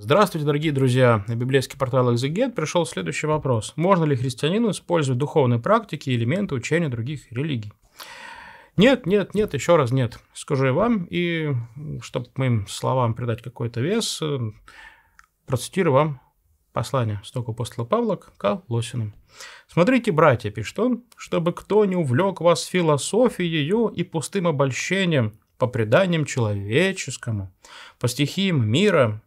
Здравствуйте, дорогие друзья! На библейский портал Exeget пришел следующий вопрос. Можно ли христианину использовать духовные практики и элементы учения других религий? Нет, нет, нет, еще раз нет. Скажу я вам, и чтобы моим словам придать какой-то вес, э, процитирую вам послание столько апостола Павла к Колосинам. «Смотрите, братья, — пишет он, — чтобы кто не увлек вас философией ее и пустым обольщением, по преданиям человеческому, по стихиям мира,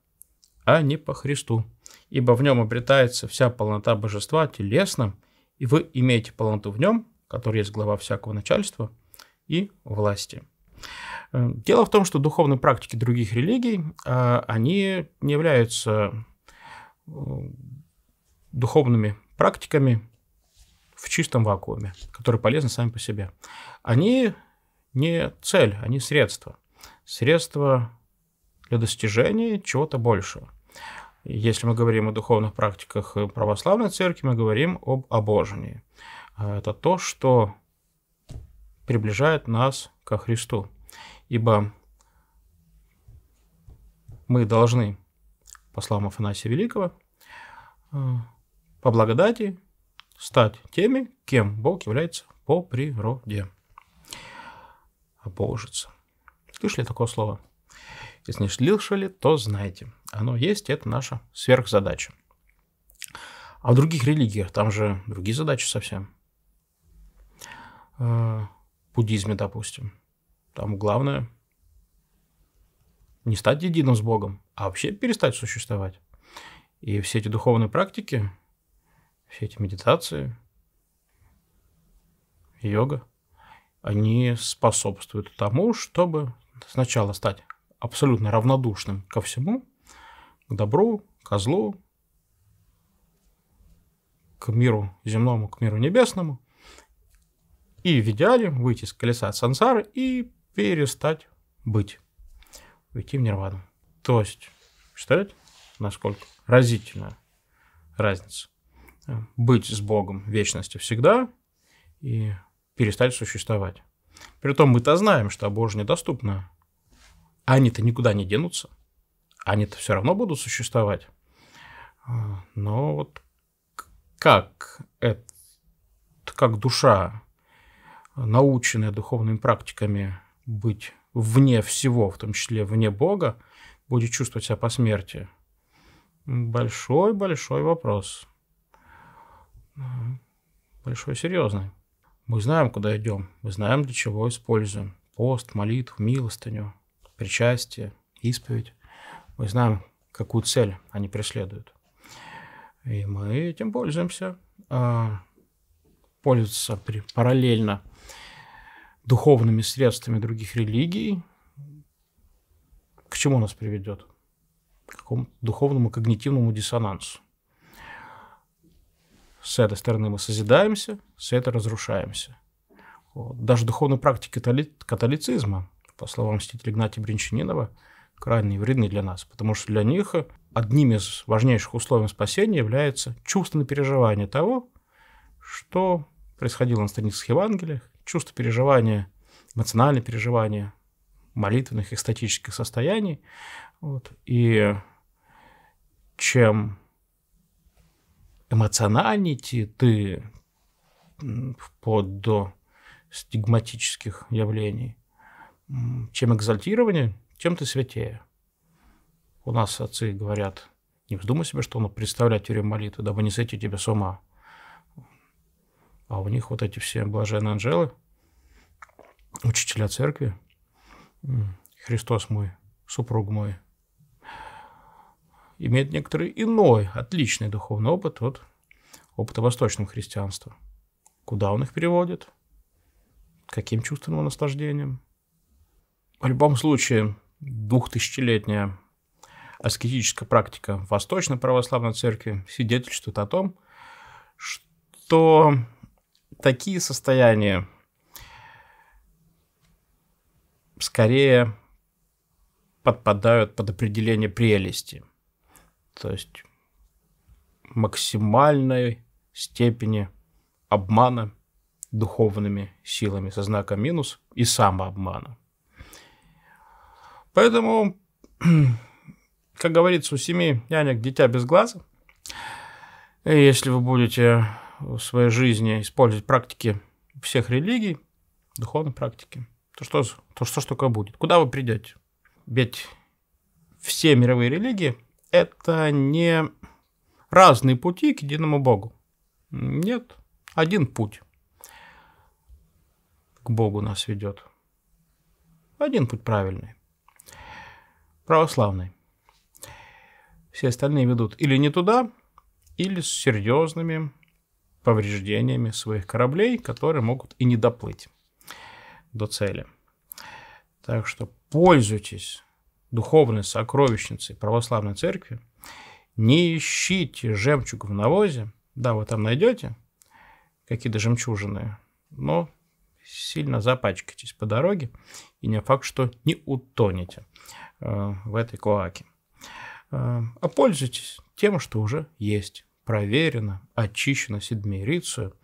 а не по Христу, ибо в нем обретается вся полнота божества телесным, и вы имеете полноту в нем, который есть глава всякого начальства и власти. Э, дело в том, что духовные практики других религий, а, они не являются э, духовными практиками в чистом вакууме, которые полезны сами по себе. Они не цель, они средства. Средства для достижения чего-то большего. Если мы говорим о духовных практиках православной церкви, мы говорим об обожении. А, это то, что приближает нас ко Христу. Ибо мы должны, по словам Афанасия Великого, а, по благодати стать теми, кем Бог является по природе. Обожиться. Слышали такое слово? Если не слышали, то знайте. Оно есть, это наша сверхзадача. А в других религиях там же другие задачи совсем. В э, буддизме, допустим, там главное не стать единым с Богом, а вообще перестать существовать. И все эти духовные практики, все эти медитации, йога, они способствуют тому, чтобы сначала стать абсолютно равнодушным ко всему, к добру, к злу, к миру земному, к миру небесному, и в идеале выйти из колеса от сансары и перестать быть, уйти в нирвану. То есть, представляете, насколько разительная разница? Быть с Богом в вечности всегда и перестать существовать. Притом мы-то знаем, что Божье доступно они-то никуда не денутся. Они-то все равно будут существовать. А, но вот как это, как душа, наученная духовными практиками быть вне всего, в том числе вне Бога, будет чувствовать себя по смерти? Большой-большой вопрос. А, большой, серьезный. Мы знаем, куда идем, мы знаем, для чего используем. Пост, молитву, милостыню причастие, исповедь, мы знаем, какую цель они преследуют. И мы этим пользуемся. А, пользуются параллельно духовными средствами других религий. К чему нас приведет? К какому духовному когнитивному диссонансу. С этой стороны мы созидаемся, с этой разрушаемся. Даже духовные практики католицизма – по словам мстителя Игнатия Бринчанинова, крайне вредны для нас, потому что для них одним из важнейших условий спасения является чувственное переживание того, что происходило на страницах Евангелия, чувство переживания, эмоциональное переживание молитвенных экстатических состояний. Вот. И чем эмоциональнее ты вплоть до стигматических явлений, чем экзальтирование, тем ты святее. У нас отцы говорят, не вздумай себе, что он представлять тюрем молитвы, дабы не сойти тебя с ума. А у них вот эти все блаженные анжелы, учителя церкви, Христос мой, супруг мой, имеет некоторый иной, отличный духовный опыт от опыта восточного христианства. Куда он их переводит? Каким чувственным наслаждением – в любом случае, двухтысячелетняя аскетическая практика Восточной Православной Церкви свидетельствует о том, что такие состояния скорее подпадают под определение прелести, то есть максимальной степени обмана духовными силами со знаком минус и самообмана. Поэтому, как говорится, у семи нянек дитя без глаза. И если вы будете в своей жизни использовать практики всех религий, духовной практики, то что, то что ж такое будет? Куда вы придете? Ведь все мировые религии – это не разные пути к единому Богу. Нет, один путь к Богу нас ведет. Один путь правильный православный. Все остальные ведут или не туда, или с серьезными повреждениями своих кораблей, которые могут и не доплыть до цели. Так что пользуйтесь духовной сокровищницей православной церкви, не ищите жемчуг в навозе, да, вы там найдете какие-то жемчужины, но сильно запачкаетесь по дороге, и не факт, что не утонете э, в этой клоаке. Э, а пользуйтесь тем, что уже есть. Проверено, очищено седмирицию,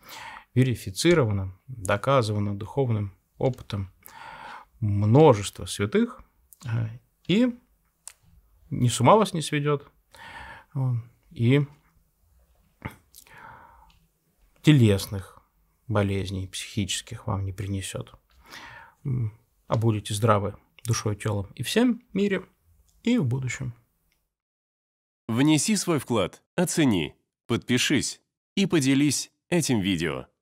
верифицировано, доказано духовным опытом множество святых, э, и ни с ума вас не сведет, и телесных болезней психических вам не принесет. А будете здравы душой, телом и всем мире, и в будущем. Внеси свой вклад, оцени, подпишись и поделись этим видео.